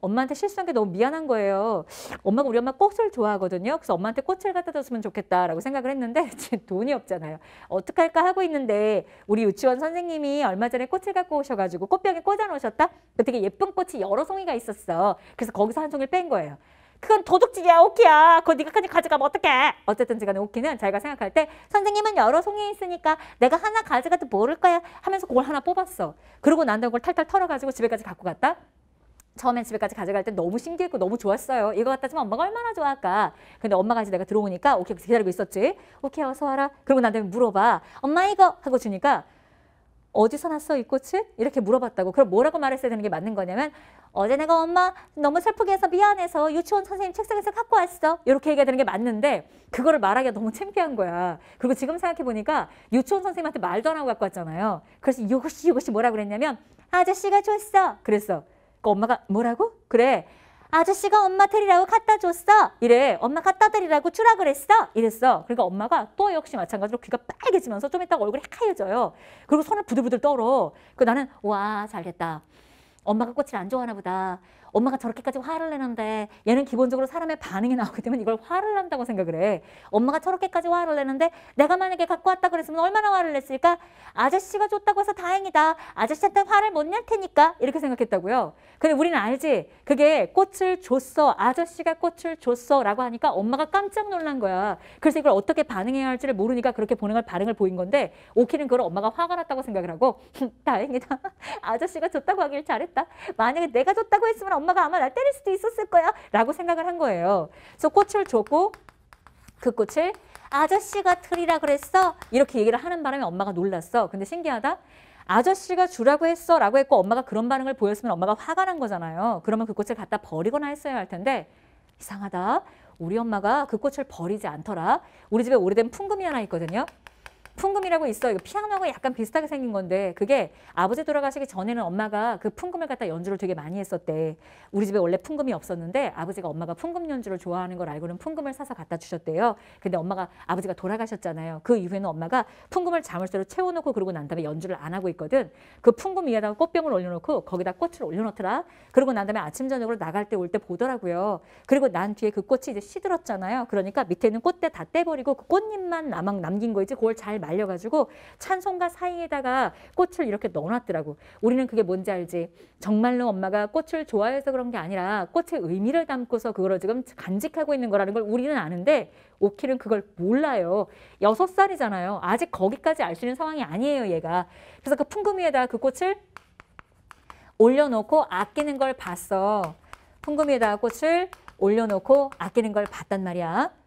엄마한테 실수한 게 너무 미안한 거예요. 엄마가 우리 엄마 꽃을 좋아하거든요. 그래서 엄마한테 꽃을 갖다 줬으면 좋겠다라고 생각을 했는데 돈이 없잖아요. 어떡 할까 하고 있는데 우리 유치원 선생님이 얼마 전에 꽃을 갖고 오셔가지고 꽃병에 꽂아 놓으셨다. 그 되게 예쁜 꽃이 여러 송이가 있었어. 그래서 거기서 한 송이를 뺀 거예요. 그건 도둑질이야 오키야 그거 네가까지 가져가면 어떡해 어쨌든지 간에 오키는 자기가 생각할 때 선생님은 여러 송이 있으니까 내가 하나 가져가도 모를 거야 하면서 그걸 하나 뽑았어 그러고 난 다음에 그걸 탈탈 털어가지고 집에까지 갖고 갔다 처음엔 집에까지 가져갈 때 너무 신기했고 너무 좋았어요. 이거 갖다 주면 엄마가 얼마나 좋아할까. 근데 엄마가 이제 내가 들어오니까 오케이 기다리고 있었지. 오케이 어서 와라. 그러고 나한테 물어봐. 엄마 이거 하고 주니까 어디서 났어 이 꽃이? 이렇게 물어봤다고. 그럼 뭐라고 말했어야 되는 게 맞는 거냐면 어제 내가 엄마 너무 슬프게 해서 미안해서 유치원 선생님 책상에서 갖고 왔어. 이렇게 얘기해야 되는 게 맞는데 그거를 말하기가 너무 창피한 거야. 그리고 지금 생각해보니까 유치원 선생님한테 말도 안 하고 갖고 왔잖아요. 그래서 이것이 이것이 뭐라 고 그랬냐면 아저씨가 줬어. 그랬어. 그 엄마가 뭐라고? 그래. 아저씨가 엄마 테리라고 갖다 줬어. 이래. 엄마 갖다 드리라고 주라 그랬어. 이랬어. 그러니까 엄마가 또 역시 마찬가지로 귀가 빨개지면서 좀 이따가 얼굴이 하얘져요. 그리고 손을 부들부들 떨어. 그 나는 와 잘됐다. 엄마가 꽃을 안 좋아하나 보다. 엄마가 저렇게까지 화를 내는데 얘는 기본적으로 사람의 반응이 나오기 때문에 이걸 화를 난다고 생각을 해. 엄마가 저렇게까지 화를 내는데 내가 만약에 갖고 왔다 그랬으면 얼마나 화를 냈을까? 아저씨가 줬다고 해서 다행이다. 아저씨한테 화를 못 낼 테니까 이렇게 생각했다고요. 근데 우리는 알지. 그게 꽃을 줬어. 아저씨가 꽃을 줬어. 라고 하니까 엄마가 깜짝 놀란 거야. 그래서 이걸 어떻게 반응해야 할지를 모르니까 그렇게 보는 반응을 보인 건데 오키는 그걸 엄마가 화가 났다고 생각을 하고 다행이다. 아저씨가 줬다고 하길 잘했다. 만약에 내가 줬다고 했으면 엄마가 아마 날 때릴 수도 있었을 거야 라고 생각을 한 거예요. 그래서 꽃을 줬고 그 꽃을 아저씨가 틀이라 그랬어 이렇게 얘기를 하는 바람에 엄마가 놀랐어. 근데 신기하다. 아저씨가 주라고 했어 라고 했고 엄마가 그런 반응을 보였으면 엄마가 화가 난 거잖아요. 그러면 그 꽃을 갖다 버리거나 했어야 할 텐데 이상하다. 우리 엄마가 그 꽃을 버리지 않더라. 우리 집에 오래된 풍금이 하나 있거든요. 풍금이라고 있어요. 이거 피아노하고 약간 비슷하게 생긴 건데 그게 아버지 돌아가시기 전에는 엄마가 그 풍금을 갖다 연주를 되게 많이 했었대. 우리 집에 원래 풍금이 없었는데 아버지가 엄마가 풍금 연주를 좋아하는 걸 알고는 풍금을 사서 갖다 주셨대요. 근데 엄마가 아버지가 돌아가셨잖아요. 그 이후에는 엄마가 풍금을 자물쇠로 채워놓고 그러고 난 다음에 연주를 안 하고 있거든. 그 풍금 위에다가 꽃병을 올려놓고 거기다 꽃을 올려놓더라. 그러고 난 다음에 아침 저녁으로 나갈 때 올때 때 보더라고요. 그리고 난 뒤에 그 꽃이 이제 시들었잖아요. 그러니까 밑에 있는 꽃대 다 떼버리고 그 꽃잎만 남아 남긴 거지 그걸 잘 말려가지고 찬송가 사이에다가 꽃을 이렇게 넣어놨더라고. 우리는 그게 뭔지 알지? 정말로 엄마가 꽃을 좋아해서 그런 게 아니라 꽃의 의미를 담고서 그거를 지금 간직하고 있는 거라는 걸 우리는 아는데 오키는 그걸 몰라요. 여섯 살이잖아요. 아직 거기까지 알 수 있는 상황이 아니에요, 얘가. 그래서 그 풍금 위에다그 꽃을 올려놓고 아끼는 걸 봤어. 풍금 위에다 꽃을 올려놓고 아끼는 걸 봤단 말이야.